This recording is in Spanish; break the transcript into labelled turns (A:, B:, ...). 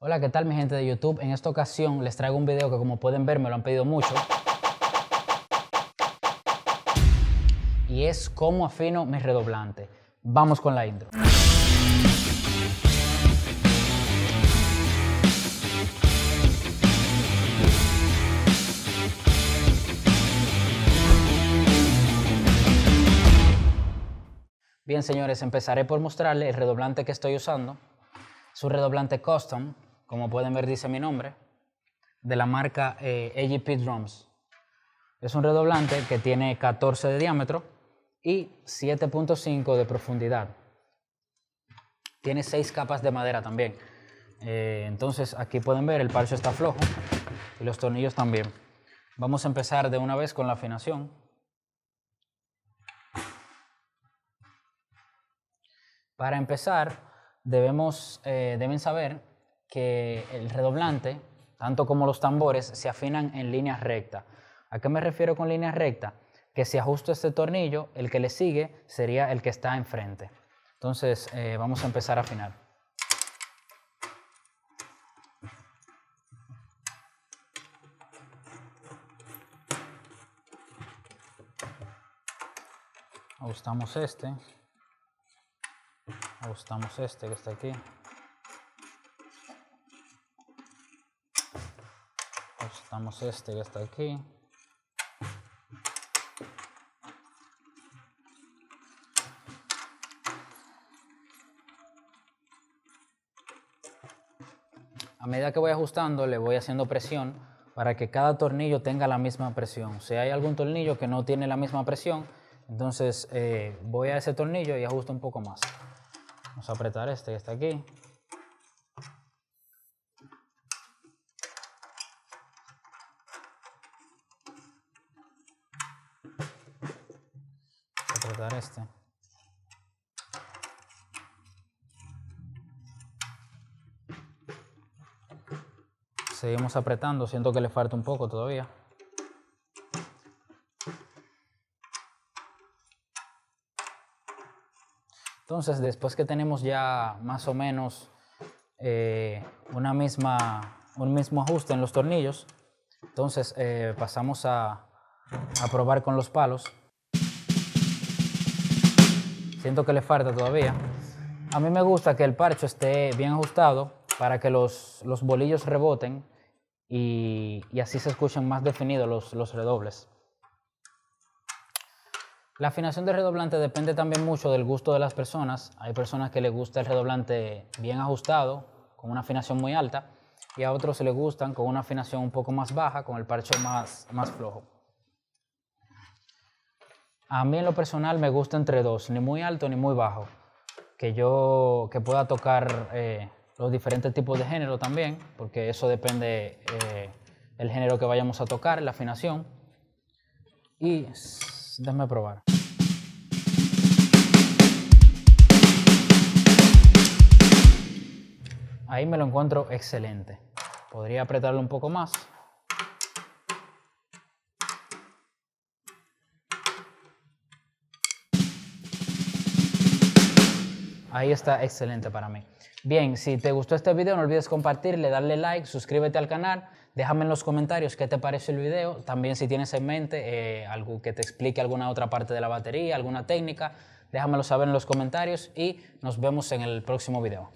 A: Hola, ¿qué tal mi gente de YouTube? En esta ocasión les traigo un video que como pueden ver me lo han pedido mucho. Y es cómo afino mi redoblante. Vamos con la intro. Bien señores, empezaré por mostrarles el redoblante que estoy usando. Su redoblante custom como pueden ver dice mi nombre, de la marca eh, AGP Drums. Es un redoblante que tiene 14 de diámetro y 7.5 de profundidad. Tiene 6 capas de madera también. Eh, entonces aquí pueden ver el parche está flojo y los tornillos también. Vamos a empezar de una vez con la afinación. Para empezar, debemos, eh, deben saber que el redoblante, tanto como los tambores, se afinan en línea recta. ¿A qué me refiero con línea recta? Que si ajusto este tornillo, el que le sigue sería el que está enfrente. Entonces eh, vamos a empezar a afinar. ajustamos este ajustamos este que está aquí Ajustamos este que está aquí. A medida que voy ajustando, le voy haciendo presión para que cada tornillo tenga la misma presión. Si hay algún tornillo que no tiene la misma presión, entonces eh, voy a ese tornillo y ajusto un poco más. Vamos a apretar este que está aquí. este. Seguimos apretando, siento que le falta un poco todavía. Entonces, después que tenemos ya más o menos eh, una misma, un mismo ajuste en los tornillos, entonces eh, pasamos a, a probar con los palos. Siento que le falta todavía. A mí me gusta que el parcho esté bien ajustado para que los, bolillos reboten y, así se escuchen más definidos los, redobles. La afinación del redoblante depende también mucho del gusto de las personas. Hay personas que les gusta el redoblante bien ajustado, con una afinación muy alta, y a otros les gustan con una afinación un poco más baja, con el parcho más, más flojo. A mí en lo personal me gusta entre dos, ni muy alto ni muy bajo. Que yo que pueda tocar eh, los diferentes tipos de género también, porque eso depende del eh, género que vayamos a tocar, la afinación. Y déjame probar. Ahí me lo encuentro excelente. Podría apretarlo un poco más. Ahí está excelente para mí. Bien, si te gustó este video, no olvides compartirle, darle like, suscríbete al canal, déjame en los comentarios qué te parece el video, también si tienes en mente eh, algo que te explique alguna otra parte de la batería, alguna técnica, déjamelo saber en los comentarios y nos vemos en el próximo video.